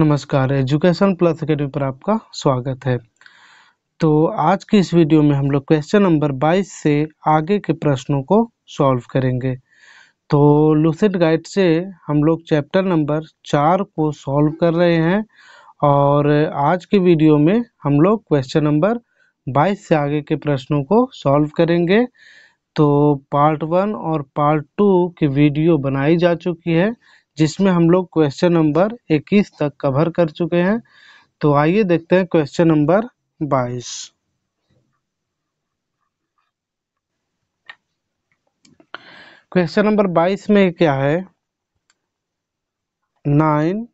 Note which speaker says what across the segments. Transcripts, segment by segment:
Speaker 1: नमस्कार education plus academy पर आपका स्वागत है तो आज की इस वीडियो में हम लोग क्वेश्चन नंबर 22 से आगे के प्रश्नों को सॉल्व करेंगे तो लूसिड गाइड से हम लोग चैप्टर नंबर चार को सॉल्व कर रहे हैं और आज की वीडियो में हम लोग क्वेश्चन नंबर 22 से आगे के प्रश्नों को सॉल्व करेंगे तो पार्ट वन और पार्ट टू की वीडियो बनाई जा चुकी है जिसमें हम लोग क्वेश्चन नंबर 21 तक कवर कर चुके हैं तो आइए देखते हैं क्वेश्चन नंबर 22 क्वेश्चन नंबर 22 में क्या है nine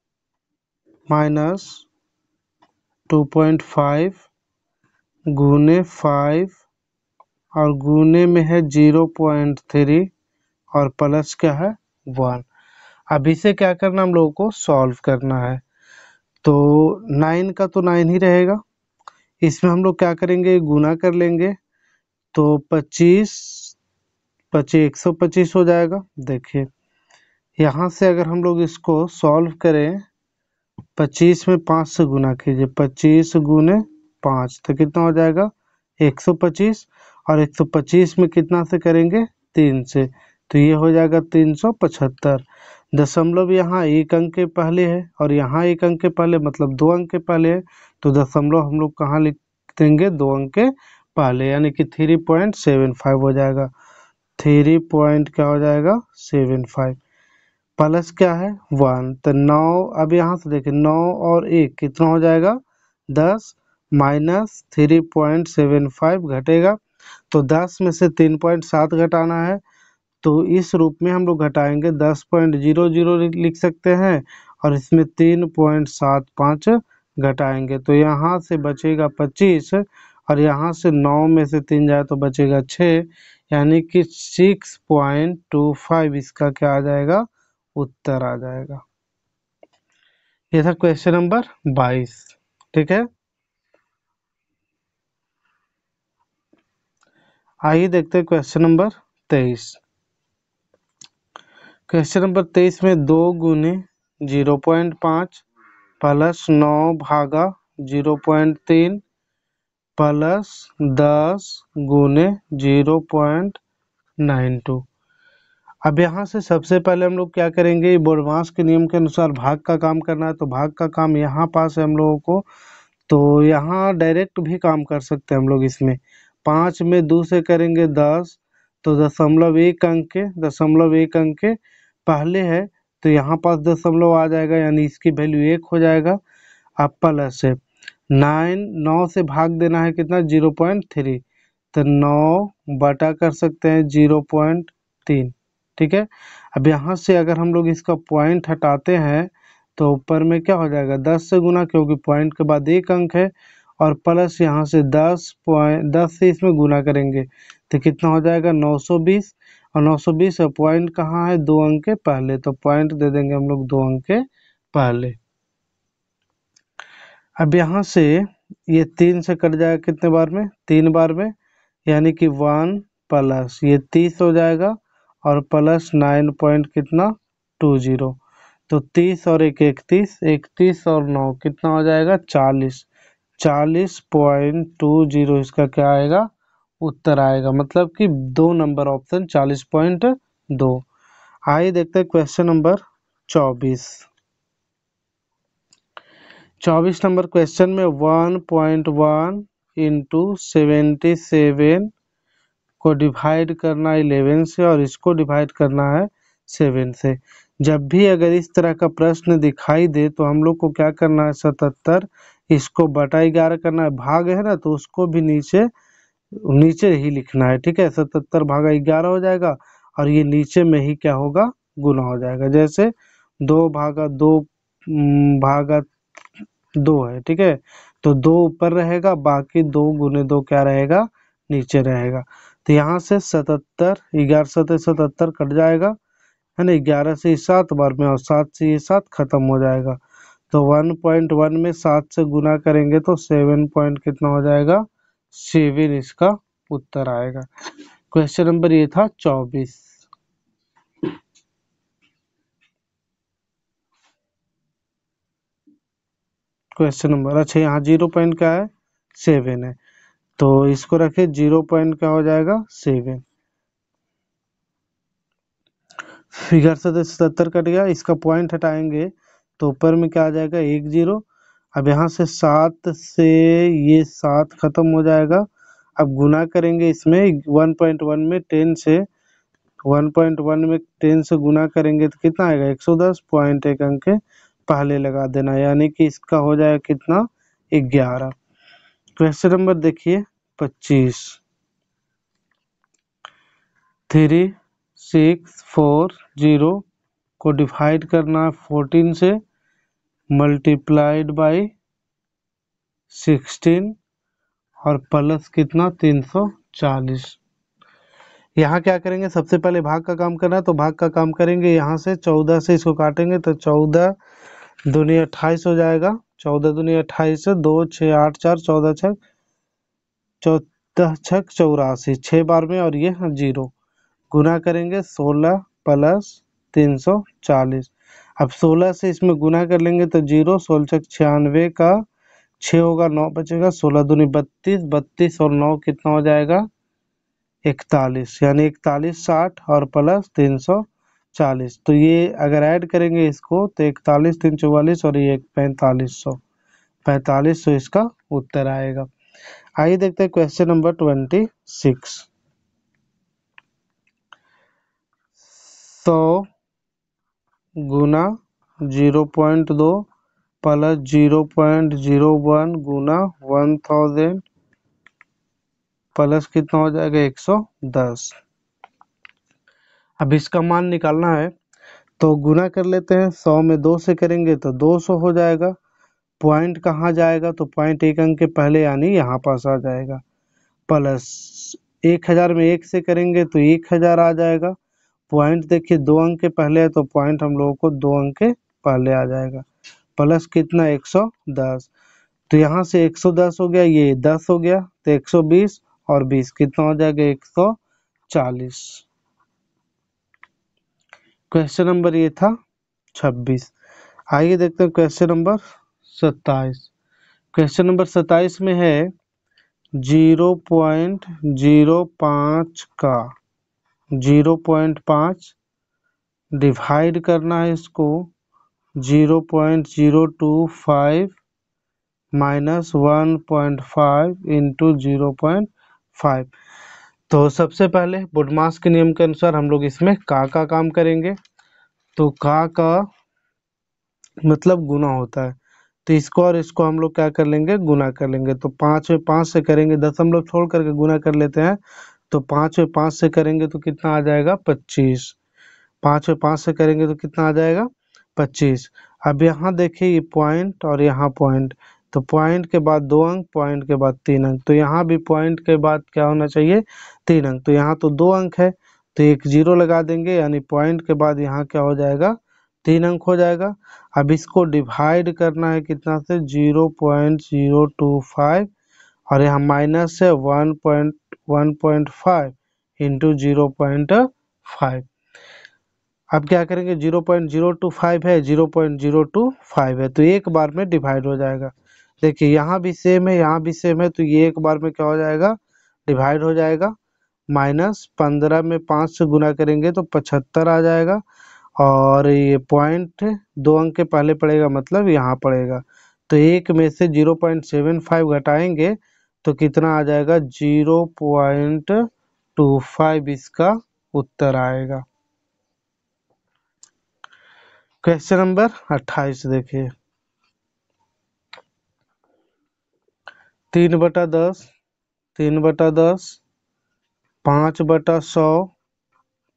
Speaker 1: minus two point five गुने फाइव और गुने में है जीरो पॉइंट थ्री और प्लस क्या है वन अब इसे क्या करना हम लोगों को सॉल्व करना है तो नाइन का तो नाइन ही रहेगा इसमें हम लोग क्या करेंगे गुना कर लेंगे तो पच्चीस पच्चीस एक सौ पच्चीस हो जाएगा देखिए यहाँ से अगर हम लोग इसको सॉल्व करें पच्चीस में पाँच से गुना कीजिए पच्चीस गुने पाँच तो कितना हो जाएगा एक सौ पच्चीस और एक सौ पच्चीस में कितना से करेंगे तीन से तो ये हो जाएगा तीन सौ पचहत्तर दशमलव यहाँ एक अंक के पहले है और यहाँ एक अंक के पहले मतलब दो अंक के पहले है तो दशमलव हम लोग कहाँ लिख देंगे दो अंक के पहले यानी कि थ्री पॉइंट सेवन फाइव हो जाएगा थ्री पॉइंट क्या हो जाएगा सेवन फाइव प्लस क्या है वन तो नौ अब यहाँ से देखें नौ और एक कितना हो जाएगा दस minus three point seven five घटेगा तो दस में से तीन पॉइंट सात घटाना है तो इस रूप में हम लोग घटाएंगे दस पॉइंट जीरो जीरो लिख सकते हैं और इसमें तीन पॉइंट सात पाँच घटाएंगे तो यहाँ से बचेगा पच्चीस और यहाँ से नौ में से तीन जाए तो बचेगा छः यानी कि सिक्स पॉइंट टू फाइव इसका क्या आ जाएगा उत्तर आ जाएगा ये था क्वेश्चन नंबर बाईस ठीक है आइए देखते हैं क्वेश्चन नंबर तेईस क्वेश्चन नंबर तेईस में दो गुने जीरो पॉइंट पाँच प्लस नौ भागा जीरो पॉइंट तीन प्लस दस गुने जीरो पॉइंट नाइन टू अब यहाँ से सबसे पहले हम लोग क्या करेंगे बोरवास के नियम के अनुसार भाग का काम करना है तो भाग का काम यहाँ पास है हम लोगों को तो यहाँ डायरेक्ट भी काम कर सकते हैं हम लोग इसमें पाँच में दो से करेंगे दस तो दशमलव एक अंक के दशमलव एक अंक के पहले है तो यहाँ पास दशमलव आ जाएगा यानी इसकी वैल्यू एक हो जाएगा अब प्लस है नाइन नौ से भाग देना है कितना जीरो पॉइंट थ्री तो नौ बटा कर सकते हैं जीरो पॉइंट तीन ठीक है अब यहाँ से अगर हम लोग इसका पॉइंट हटाते हैं तो ऊपर में क्या हो जाएगा दस से गुना क्योंकि पॉइंट के बाद एक अंक है और प्लस यहाँ से दस पॉइंट दस से इसमें गुना करेंगे तो कितना हो जाएगा नौ सौ बीस और नौ सौ बीस है पॉइंट कहाँ है दो अंक के पहले तो पॉइंट दे देंगे हम लोग दो अंक के पहले अब यहाँ से ये तीन से कट जाएगा कितने बार में तीन बार में यानी कि वन प्लस ये तीस हो जाएगा और प्लस नाइन पॉइंट कितना टू जीरो तो तीस और एक इकतीस इकतीस और नौ कितना हो जाएगा चालीस चालीस पॉइंट टू जीरो इसका क्या आएगा उत्तर आएगा मतलब कि दो नंबर ऑप्शन चालीस पॉइंट दो आइए देखते हैं क्वेश्चन नंबर चौबीस चौबीस नंबर क्वेश्चन में one point one into seventy seven को डिवाइड करना इलेवन से और इसको डिवाइड करना है सेवन से जब भी अगर इस तरह का प्रश्न दिखाई दे तो हम लोग को क्या करना है सतहत्तर इसको बटा ग्यारह करना है भाग है ना तो उसको भी नीचे नीचे ही लिखना है ठीक है सतहत्तर भागा ग्यारह हो जाएगा और ये नीचे में ही क्या होगा गुना हो जाएगा जैसे दो भागा दो भागा दो है ठीक है तो दो ऊपर रहेगा बाकी दो गुने दो क्या रहेगा नीचे रहेगा तो यहाँ से सतहत्तर ग्यारह सतह तो सतहत्तर कट जाएगा है ना ग्यारह से सात बार में और सात से ये सात खत्म हो जाएगा तो वन पॉइंट वन में सात से गुना करेंगे तो सेवन पॉइंट कितना हो जाएगा सेवन इसका उत्तर आएगा क्वेश्चन नंबर ये था चौबीस क्वेश्चन नंबर अच्छा यहाँ जीरो पॉइंट क्या है सेवन है तो इसको रखे जीरो पॉइंट क्या हो जाएगा सेवन फिगर से तो सत्तर कट गया इसका पॉइंट हटाएंगे तो ऊपर में क्या आ जाएगा एक जीरो अब यहाँ से सात से ये सात खत्म हो जाएगा अब गुना करेंगे इसमें वन में टेन से वन पॉइंट वन में टेन से गुना करेंगे तो कितना आएगा एक सौ दस पॉइंट एक अंक पहले लगा देना यानी कि इसका हो जाएगा कितना ग्यारह क्वेश्चन नंबर देखिए पच्चीस थ्री सिक्स फोर जीरो को डिवाइड करना है फोर्टीन से मल्टीप्लाइड बाई 16 और प्लस कितना तीन सौ चालीस यहाँ क्या करेंगे सबसे पहले भाग का काम करना है तो भाग का काम करेंगे यहाँ से चौदह से इसको काटेंगे तो चौदह दुनिया अट्ठाईस हो जाएगा चौदह दुनिया अट्ठाईस दो छः आठ चार चौदह छक चौदह छक चौरासी छः बार में और ये जीरो गुना करेंगे सोलह प्लस तीन सौ चालीस अब 16 से इसमें गुना कर लेंगे तो जीरो सोलह छक छियानवे का छ होगा नौ बचेगा सोलह दूनी बत्तीस बत्तीस और नौ कितना हो जाएगा इकतालीस यानी इकतालीस साठ और प्लस तीन सौ चालीस तो ये अगर ऐड करेंगे इसको तो इकतालीस तीन चौवालीस और ये पैंतालीस सौ पैंतालीस सौ इसका उत्तर आएगा आइए देखते हैं क्वेश्चन नंबर ट्वेंटी सिक्स सौ गुना जीरो पॉइंट दो plus zero point zero one गुना वन थाउजेंड प्लस कितना हो जाएगा एक सौ दस अब इसका मान निकालना है तो गुना कर लेते हैं सौ में दो से करेंगे तो दो सौ हो जाएगा पॉइंट कहाँ जाएगा तो पॉइंट एक अंक के पहले यानी यहाँ पास आ जाएगा प्लस एक हज़ार में एक से करेंगे तो एक हज़ार आ जाएगा पॉइंट देखिए दो अंक के पहले है तो पॉइंट हम लोगों को दो अंक के पहले आ जाएगा प्लस कितना 110 तो यहाँ से 110 हो गया ये 10 हो गया तो 120 और 20 कितना हो जाएगा 140 क्वेश्चन नंबर ये था 26 आइए देखते हैं क्वेश्चन नंबर 27 क्वेश्चन नंबर 27 में है 0.05 का जीरो पॉइंट पाँच डिवाइड करना है इसको zero point zero two five minus one point five into zero point five तो सबसे पहले बुडमास के नियम के अनुसार हम लोग इसमें का का काम करेंगे तो का का मतलब गुना होता है तो इसको और इसको हम लोग क्या कर लेंगे गुना कर लेंगे तो पाँच में पाँच से करेंगे दशमलव छोड़ करके गुना कर लेते हैं तो पाँच में पाँच से करेंगे तो कितना आ जाएगा पच्चीस पाँच में पाँच से करेंगे तो कितना आ जाएगा पच्चीस अब यहाँ देखिए ये पॉइंट और यहाँ पॉइंट तो पॉइंट के बाद दो अंक पॉइंट के बाद तीन अंक तो यहाँ भी पॉइंट के बाद क्या होना चाहिए तीन अंक तो यहाँ तो दो अंक है तो एक जीरो लगा देंगे यानी पॉइंट के बाद यहाँ क्या हो जाएगा तीन अंक हो जाएगा अब इसको डिवाइड करना है कितना से zero point zero two five और यहाँ माइनस है one point one point five into zero point five अब क्या करेंगे zero point zero two five है zero point zero two five है तो एक बार में डिवाइड हो जाएगा देखिए यहाँ भी सेम है यहाँ भी सेम है तो ये एक बार में क्या हो जाएगा डिवाइड हो जाएगा माइनस पंद्रह में पाँच से गुना करेंगे तो पचहत्तर आ जाएगा और ये पॉइंट दो अंक के पहले पड़ेगा मतलब यहाँ पड़ेगा तो एक में से जीरो पॉइंट सेवन फाइव घटाएंगे तो कितना आ जाएगा जीरो पॉइंट टू फाइव इसका उत्तर आएगा क्वेश्चन नंबर अट्ठाईस देखिए तीन बटा दस तीन बटा दस पाँच बटा सौ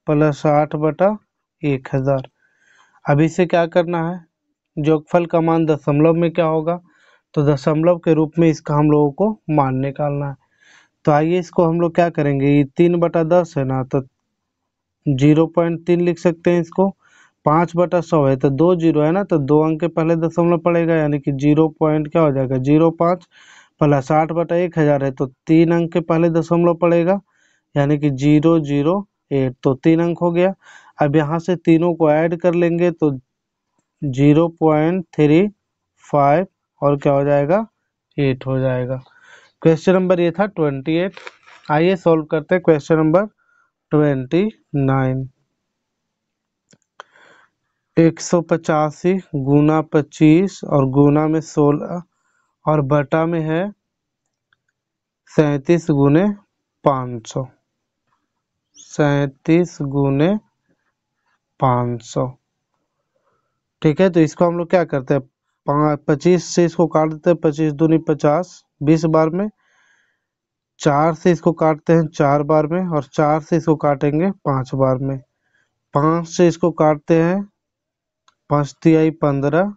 Speaker 1: प्लस आठ बटा एक हजार अभी से क्या करना है जोगफल का मान दशमलव में क्या होगा तो दशमलव के रूप में इसका हम लोगों को मान निकालना है तो आइए इसको हम लोग क्या करेंगे ये तीन बटा दस है ना तो जीरो पॉइंट तीन लिख सकते हैं इसको पाँच बटा सौ है तो दो जीरो है ना तो दो अंक के पहले दशमलव पड़ेगा यानी कि जीरो पॉइंट क्या हो जाएगा जीरो पाँच प्लस आठ बटा एक हज़ार है तो तीन अंक के पहले दशमलव पड़ेगा यानी कि जीरो जीरो एट तो तीन अंक हो गया अब यहाँ से तीनों को ऐड कर लेंगे तो जीरो पॉइंट थ्री फाइव और क्या हो जाएगा एट हो जाएगा क्वेश्चन नंबर ये था ट्वेंटी एट आइए सॉल्व करते हैं क्वेश्चन नंबर ट्वेंटी नाइन एक सौ पचासी गुना पच्चीस और गुना में सोलह और बटा में है सैंतीस गुने पाँच सौ सैंतीस गुने पाँच सौ ठीक है तो इसको हम लोग क्या करते हैं पच्चीस से इसको काट देते हैं पच्चीस दूनी पचास बीस बार में चार से इसको काटते हैं चार बार में और चार से इसको काटेंगे पांच बार में पांच से इसको काटते हैं पांच तिहाई पंद्रह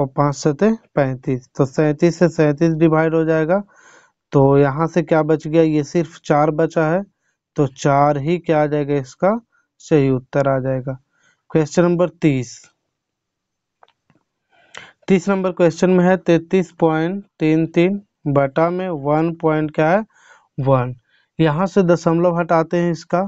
Speaker 1: और पांच सतह पैंतीस तो सैतीस से सैतीस डिवाइड हो जाएगा तो यहां से क्या बच गया ये सिर्फ चार बचा है तो चार ही क्या आ जाएगा इसका सही उत्तर आ जाएगा क्वेश्चन नंबर तीस तीस नंबर क्वेश्चन में है तैतीस पॉइंट तीन तीन बटा में वन पॉइंट क्या है वन यहाँ से दशमलव हटाते हैं इसका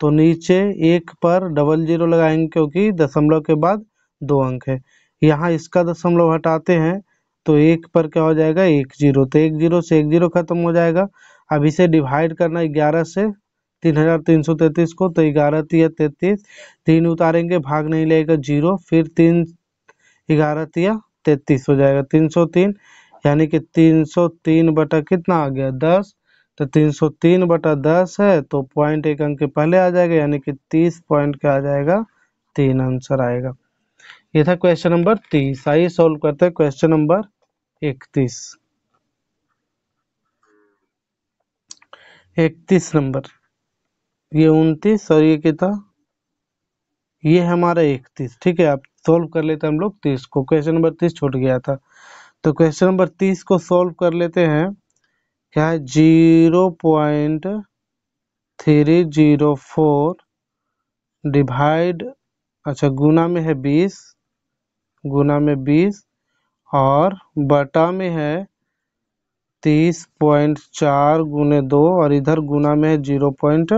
Speaker 1: तो नीचे एक पर डबल जीरो लगाएंगे क्योंकि दशमलव के बाद दो अंक है यहाँ इसका दशमलव हटाते हैं तो एक पर क्या हो जाएगा एक जीरो तो एक जीरो से एक जीरो खत्म हो जाएगा अब इसे डिवाइड करना है ग्यारह से तीन हजार तीन सौ तैतीस को तो ग्यारह तिया तैतीस तीन उतारेंगे भाग नहीं लेगा जीरो फिर तीन ग्यारह तिया तैतीस हो जाएगा तीन सौ तीन यानी कि तीन सौ तीन बटा कितना आ गया दस तो तीन सौ तीन बटा दस है तो पॉइंट एक अंक के पहले आ जाएगा यानी कि तीस पॉइंट का आ जाएगा तीन आंसर आएगा ये था क्वेश्चन नंबर तीस आइए सॉल्व करते हैं क्वेश्चन नंबर इकतीस इकतीस नंबर ये उनतीस और ये कितना ये हमारा इकतीस ठीक है आप सॉल्व कर लेते हैं हम लोग तीस को क्वेश्चन नंबर तीस छूट गया था तो क्वेश्चन नंबर तीस को सॉल्व कर लेते हैं क्या है zero point three zero four divide अच्छा गुना में है बीस गुना में बीस और बटा में है तीस पॉइंट चार गुने दो और इधर गुना में है जीरो पॉइंट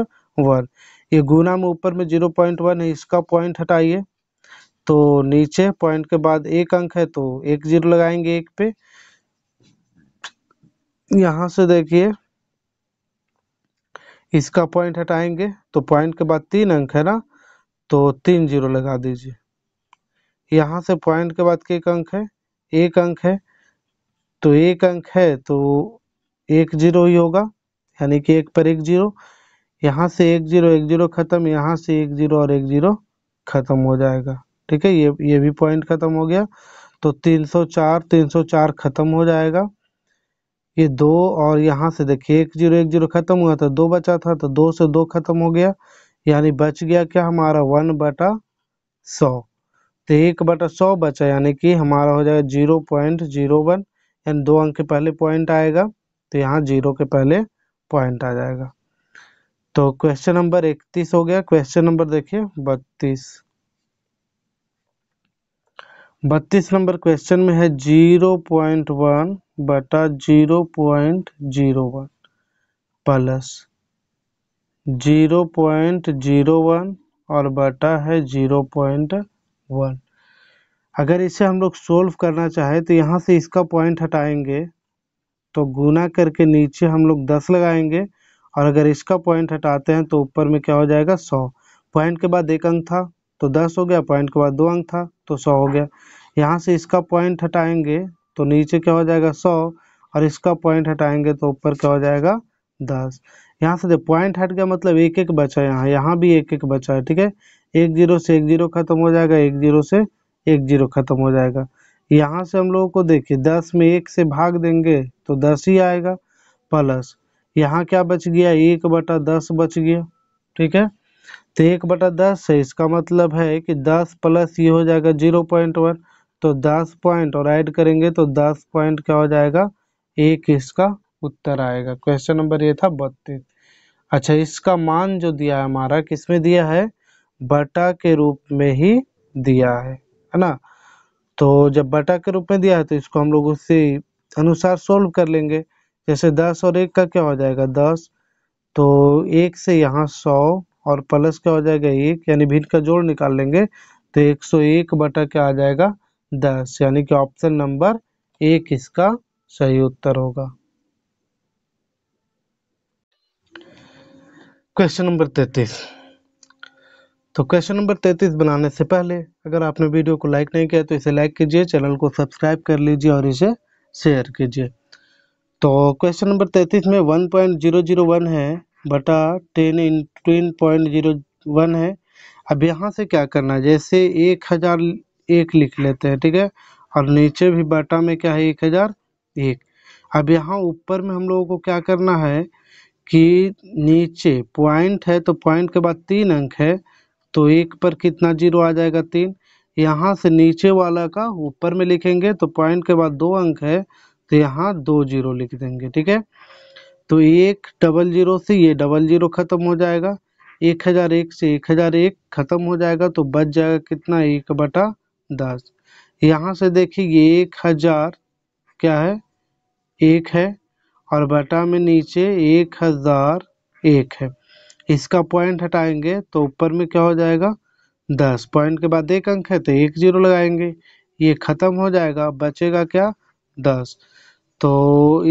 Speaker 1: वन ये गुना में ऊपर में जीरो पॉइंट वन है इसका पॉइंट हटाइए तो नीचे पॉइंट के बाद एक अंक है तो एक जीरो लगाएंगे एक पे यहां से देखिए इसका पॉइंट हटाएंगे तो पॉइंट के बाद तीन अंक है ना तो तीन जीरो लगा दीजिए यहां से पॉइंट के बाद एक अंक है एक अंक है तो एक अंक है तो एक जीरो ही होगा यानी कि एक पर एक जीरो यहां से एक जीरो एक जीरो खत्म यहां से एक जीरो और एक जीरो खत्म हो जाएगा ठीक है ये ये भी पॉइंट खत्म हो गया तो 304 304 खत्म हो जाएगा ये दो और यहाँ से देखिए एक जीरो एक जीरो खत्म हुआ था दो बचा था तो दो से दो खत्म हो गया यानी बच गया क्या हमारा वन बटा सौ तो एक बटा सौ बचा यानी कि हमारा हो जाएगा जीरो पॉइंट जीरो वन यानी दो अंक के पहले पॉइंट आएगा तो यहाँ जीरो के पहले पॉइंट आ जाएगा तो क्वेश्चन नंबर इकतीस हो गया क्वेश्चन नंबर देखिए बत्तीस बत्तीस नंबर क्वेश्चन में है जीरो पॉइंट वन बटा zero point zero one plus zero point zero one और बटा है जीरो पॉइंट वन अगर इसे हम लोग सोल्व करना चाहें तो यहाँ से इसका पॉइंट हटाएंगे तो गुना करके नीचे हम लोग दस लगाएंगे और अगर इसका पॉइंट हटाते हैं तो ऊपर में क्या हो जाएगा सौ पॉइंट के बाद एक अंक था तो दस हो गया पॉइंट के बाद दो अंक था तो सौ हो गया यहाँ से इसका पॉइंट हटाएंगे तो नीचे क्या हो जाएगा सौ और इसका पॉइंट हटाएंगे तो ऊपर क्या हो जाएगा दस यहाँ से देखो पॉइंट हट गया मतलब एक एक बचा यहाँ यहाँ भी एक एक बचा है ठीक है एक जीरो से एक जीरो खत्म हो जाएगा एक जीरो से एक जीरो खत्म हो जाएगा यहाँ से हम लोगों को देखिए दस में एक से भाग देंगे तो दस ही आएगा प्लस यहाँ क्या बच गया एक बटा दस बच गया ठीक है तो एक बटा दस है इसका मतलब है कि दस प्लस ये हो जाएगा जीरो पॉइंट वन तो दस पॉइंट और ऐड करेंगे तो दस पॉइंट क्या हो जाएगा एक इसका उत्तर आएगा क्वेश्चन नंबर ये था बत्तीस अच्छा इसका मान जो दिया है हमारा किसमें दिया है बटा के रूप में ही दिया है है ना तो जब बटा के रूप में दिया है तो इसको हम लोग उसी अनुसार सोल्व कर लेंगे जैसे दस और एक का क्या हो जाएगा दस तो एक से यहाँ सौ और प्लस क्या हो जाएगा एक यानी भिन्न का जोड़ निकाल लेंगे तो एक सौ एक बटा क्या आ जाएगा दस यानी कि ऑप्शन नंबर एक इसका सही उत्तर होगा क्वेश्चन नंबर तैतीस तो क्वेश्चन नंबर तैतीस बनाने से पहले अगर आपने वीडियो को लाइक नहीं किया तो इसे लाइक कीजिए चैनल को सब्सक्राइब कर लीजिए और इसे शेयर कीजिए तो क्वेश्चन नंबर तैतीस में 1.001 है बटा टेन इन टेन पॉइंट जीरो वन है अब यहाँ से क्या करना है जैसे एक हज़ार एक लिख लेते हैं ठीक है और नीचे भी बटा में क्या है एक हज़ार एक अब यहाँ ऊपर में हम लोगों को क्या करना है कि नीचे पॉइंट है तो पॉइंट के बाद तीन अंक है तो एक पर कितना जीरो आ जाएगा तीन यहाँ से नीचे वाला का ऊपर में लिखेंगे तो पॉइंट के बाद दो अंक है तो यहाँ दो जीरो लिख देंगे ठीक है तो एक डबल जीरो से ये डबल जीरो ख़त्म हो जाएगा एक हज़ार एक से एक हज़ार एक ख़त्म हो जाएगा तो बच जाएगा कितना एक बटा दस यहाँ से देखिए ये एक हज़ार क्या है एक है और बटा में नीचे एक हज़ार एक है इसका पॉइंट हटाएंगे तो ऊपर में क्या हो जाएगा दस पॉइंट के बाद एक अंक है तो एक जीरो लगाएंगे ये ख़त्म हो जाएगा बचेगा क्या दस तो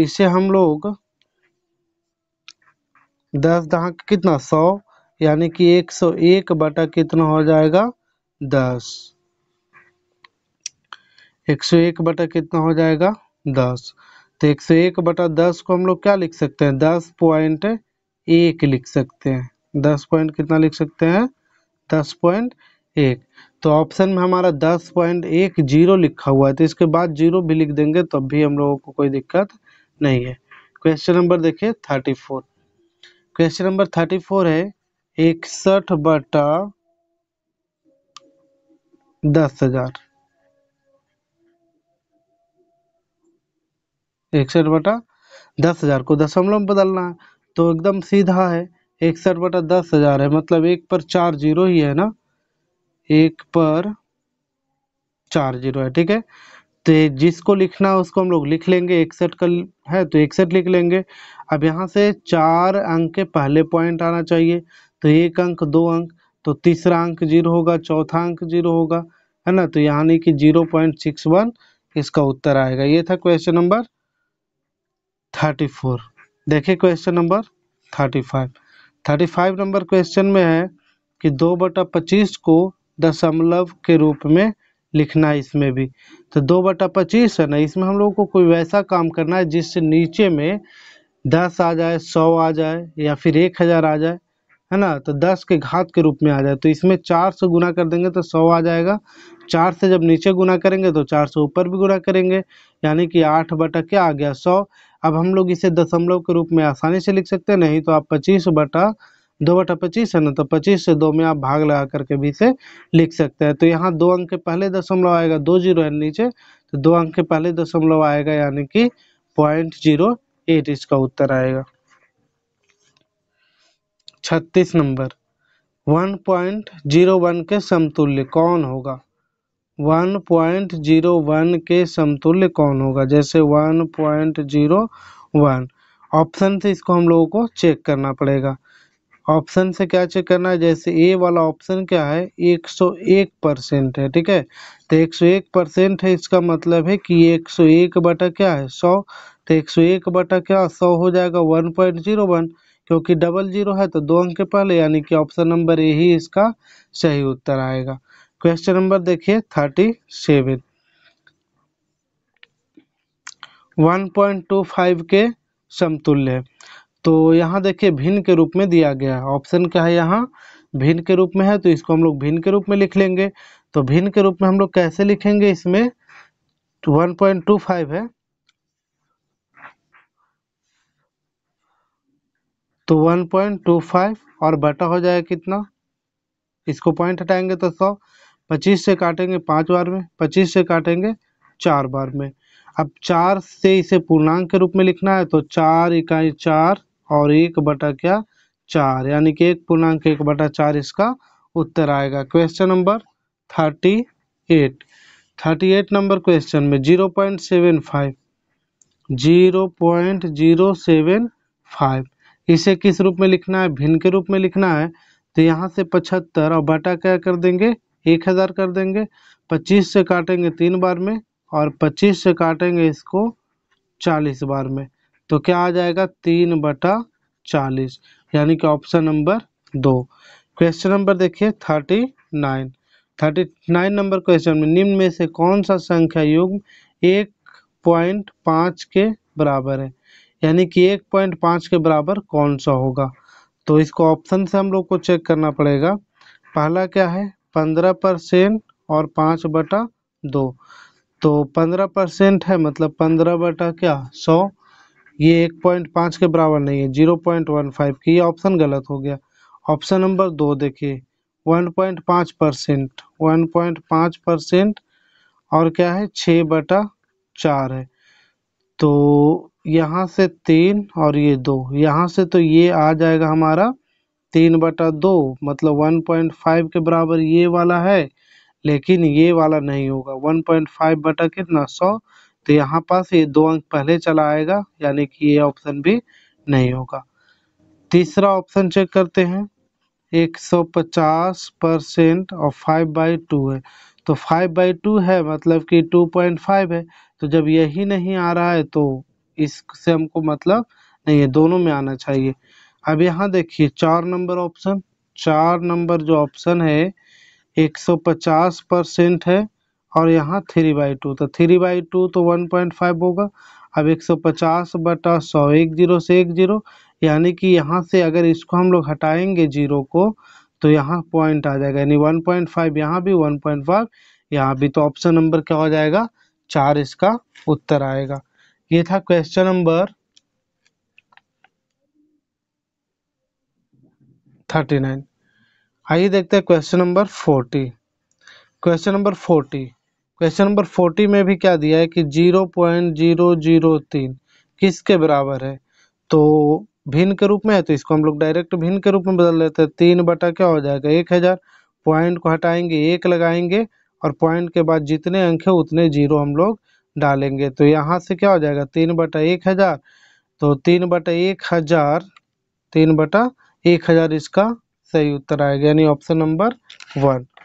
Speaker 1: इसे हम लोग दस दहा कितना सौ यानी कि एक सौ एक बटा कितना हो जाएगा दस एक सौ एक बटा कितना हो जाएगा दस तो एक सौ एक बटा दस को हम लोग क्या लिख सकते हैं दस पॉइंट एक लिख सकते हैं दस पॉइंट कितना लिख सकते हैं दस पॉइंट एक तो ऑप्शन में हमारा दस पॉइंट एक जीरो लिखा हुआ है तो इसके बाद जीरो भी लिख देंगे तब भी हम लोगों को कोई दिक्कत नहीं है क्वेश्चन नंबर देखिए thirty four question number thirty four है इकसठ बटा दस हजार इकसठ बटा दस हजार को दशमलव में बदलना है तो एकदम सीधा है इकसठ बटा दस हजार है मतलब एक पर चार जीरो ही है ना एक पर चार जीरो है ठीक है तो जिसको लिखना है उसको हम लोग लिख लेंगे एकसठ का है तो एकसठ लिख लेंगे अब यहाँ से चार अंक के पहले पॉइंट आना चाहिए तो एक अंक दो अंक तो तीसरा अंक जीरो होगा चौथा अंक जीरो होगा है ना तो यानी कि जीरो पॉइंट सिक्स वन इसका उत्तर आएगा ये था क्वेश्चन नंबर थर्टी फोर देखिए question number thirty five thirty five number question में है कि दो बटा पच्चीस को दशमलव के रूप में लिखना है इसमें भी तो दो बटा पच्चीस है ना इसमें हम लोगों को कोई वैसा काम करना है जिससे नीचे में दस आ जाए सौ आ जाए या फिर एक हज़ार आ जाए है ना तो दस के घात के रूप में आ जाए तो इसमें चार से गुना कर देंगे तो सौ आ जाएगा चार से जब नीचे गुना करेंगे तो चार से ऊपर भी गुना करेंगे यानी कि आठ बटा क्या आ गया सौ अब हम लोग इसे दशमलव के रूप में आसानी से लिख सकते हैं नहीं तो आप पच्चीस बटा दो बटा पच्चीस है ना तो पच्चीस से दो में आप भाग लगा करके भी से लिख सकते हैं तो यहाँ दो अंक के पहले दशमलव आएगा दो जीरो है नीचे तो दो अंक के पहले दशमलव आएगा यानी कि पॉइंट जीरो एट इसका उत्तर आएगा छत्तीस number one point zero one के समतुल्य कौन होगा वन पॉइंट जीरो वन के समतुल्य कौन होगा जैसे one point zero one option से इसको हम लोगों को चेक करना पड़ेगा ऑप्शन से क्या चेक करना है जैसे ए वाला ऑप्शन क्या है 101 परसेंट है ठीक है तो 101 परसेंट है इसका मतलब है कि 101 बटा क्या है 100 तो 101 बटा क्या 100 हो जाएगा 1.01 क्योंकि डबल जीरो है तो दो अंक के पहले यानी कि ऑप्शन नंबर ए ही इसका सही उत्तर आएगा क्वेश्चन नंबर देखिए thirty seven one point two five के समतुल्य है तो यहाँ देखिए भिन्न के रूप में दिया गया है ऑप्शन क्या है यहाँ भिन्न के रूप में है तो इसको हम लोग भिन्न के रूप में लिख लेंगे तो भिन्न के रूप में हम लोग कैसे लिखेंगे इसमें तो टू फाइव है तो वन पॉइंट टू फाइव और बटा हो जाएगा कितना इसको पॉइंट हटाएंगे तो सौ पच्चीस से काटेंगे पाँच बार में पच्चीस से काटेंगे चार बार में अब चार से इसे पूर्णांक के रूप में लिखना है तो चार इकाई चार और एक बटा क्या चार यानी कि एक पूर्णांक एक बटा चार इसका उत्तर आएगा question number thirty eight thirty eight number question में zero point seven five zero point zero seven five इसे किस रूप में लिखना है भिन्न के रूप में लिखना है तो यहाँ से पचहत्तर और बटा क्या कर देंगे एक हज़ार कर देंगे पच्चीस से काटेंगे तीन बार में और पच्चीस से काटेंगे इसको चालीस बार में तो क्या आ जाएगा तीन बटा चालीस यानी कि ऑप्शन नंबर दो क्वेश्चन नंबर देखिए thirty nine thirty nine number question में निम्न में से कौन सा संख्या युग्म एक पॉइंट पाँच के बराबर है यानी कि एक पॉइंट पाँच के बराबर कौन सा होगा तो इसको ऑप्शन से हम लोग को चेक करना पड़ेगा पहला क्या है पंद्रह परसेंट और पाँच बटा दो तो पंद्रह परसेंट है मतलब पंद्रह बटा क्या सौ ये एक पॉइंट पाँच के बराबर नहीं है जीरो पॉइंट वन फाइव की ये ऑप्शन गलत हो गया ऑप्शन नंबर दो देखिए वन पॉइंट पाँच परसेंट वन पॉइंट पाँच परसेंट और क्या है छः बटा चार है तो यहाँ से तीन और ये दो यहाँ से तो ये आ जाएगा हमारा तीन बटा दो मतलब वन पॉइंट फाइव के बराबर ये वाला है लेकिन ये वाला नहीं होगा वन पॉइंट फाइव बटा कितना सौ तो यहाँ पास ये दो अंक पहले चला आएगा यानी कि ये ऑप्शन भी नहीं होगा तीसरा ऑप्शन चेक करते हैं 150 परसेंट और फाइव बाई टू है तो फाइव बाई टू है मतलब कि 2.5 है तो जब यही नहीं आ रहा है तो इससे हमको मतलब नहीं है दोनों में आना चाहिए अब यहाँ देखिए चार नंबर ऑप्शन चार नंबर जो ऑप्शन है 150 परसेंट है और यहाँ थ्री बाई टू तो थ्री बाई टू तो वन पॉइंट फाइव होगा अब एक सौ पचास बटा सौ एक जीरो से एक जीरो यानी कि यहाँ से अगर इसको हम लोग हटाएंगे जीरो को तो यहाँ पॉइंट आ जाएगा यानी वन पॉइंट फाइव यहाँ भी वन पॉइंट फाइव यहाँ भी तो ऑप्शन नंबर क्या हो जाएगा चार इसका उत्तर आएगा ये था क्वेश्चन नंबर थर्टी नाइन आइए देखते हैं question number forty question number forty question number forty में भी क्या दिया है कि जीरो पॉइंट जीरो जीरो तीन किसके बराबर है तो भिन्न के रूप में है तो इसको हम लोग डायरेक्ट भिन्न के रूप में बदल लेते हैं तीन बटा क्या हो जाएगा एक हज़ार पॉइंट को हटाएंगे एक लगाएंगे और पॉइंट के बाद जितने अंक है उतने जीरो हम लोग डालेंगे तो यहाँ से क्या हो जाएगा तीन बटा एक हज़ार तो तीन बटा एक हज़ार तीन बटा एक हज़ार इसका सही उत्तर आएगा यानी ऑप्शन नंबर वन